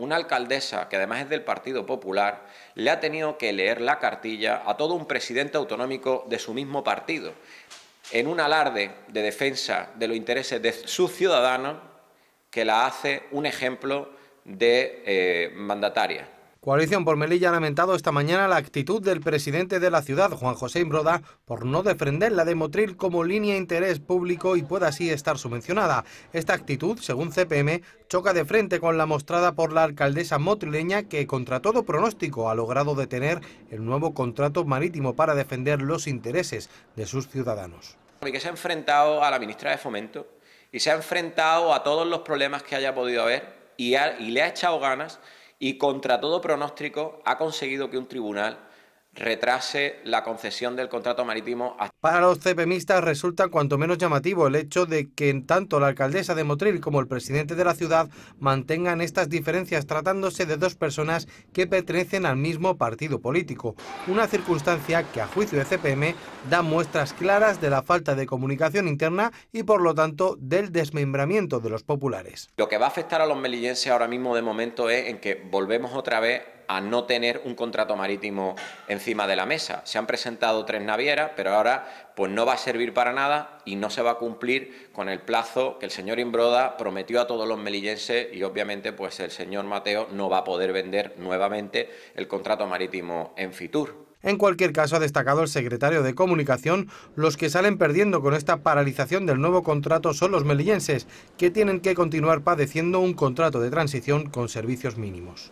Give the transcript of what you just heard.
una alcaldesa, que además es del Partido Popular, le ha tenido que leer la cartilla a todo un presidente autonómico de su mismo partido, en un alarde de defensa de los intereses de sus ciudadanos que la hace un ejemplo de eh, mandataria. Coalición por Melilla ha lamentado esta mañana la actitud del presidente de la ciudad, Juan José Imbroda, por no defender la de Motril como línea de interés público y pueda así estar subvencionada. Esta actitud, según CPM, choca de frente con la mostrada por la alcaldesa motrileña que, contra todo pronóstico, ha logrado detener el nuevo contrato marítimo para defender los intereses de sus ciudadanos. Porque se ha enfrentado a la ministra de Fomento y se ha enfrentado a todos los problemas que haya podido haber y le ha echado ganas y contra todo pronóstico ha conseguido que un tribunal retrase la concesión del contrato marítimo. Para los CPMistas resulta cuanto menos llamativo el hecho de que tanto la alcaldesa de Motril como el presidente de la ciudad mantengan estas diferencias tratándose de dos personas que pertenecen al mismo partido político, una circunstancia que a juicio de CPM da muestras claras de la falta de comunicación interna y por lo tanto del desmembramiento de los populares. Lo que va a afectar a los melillenses ahora mismo de momento es en que volvemos otra vez a no tener un contrato marítimo encima de la mesa. Se han presentado tres navieras, pero ahora pues no va a servir para nada y no se va a cumplir con el plazo que el señor Imbroda prometió a todos los melillenses y obviamente pues el señor Mateo no va a poder vender nuevamente el contrato marítimo en Fitur. En cualquier caso, ha destacado el secretario de Comunicación, los que salen perdiendo con esta paralización del nuevo contrato son los melillenses, que tienen que continuar padeciendo un contrato de transición con servicios mínimos.